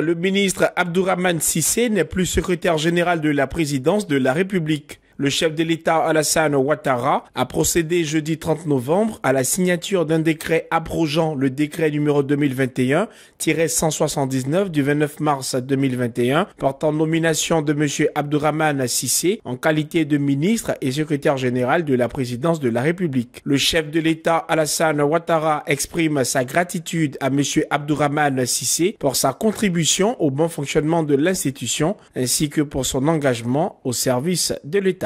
le ministre Abdourahmane Sissé n'est plus secrétaire général de la présidence de la République. Le chef de l'État Alassane Ouattara a procédé jeudi 30 novembre à la signature d'un décret abrogeant le décret numéro 2021-179 du 29 mars 2021 portant nomination de M. Abdurrahman Sissé en qualité de ministre et secrétaire général de la présidence de la République. Le chef de l'État Alassane Ouattara exprime sa gratitude à M. Abdurrahman Sissé pour sa contribution au bon fonctionnement de l'institution ainsi que pour son engagement au service de l'État.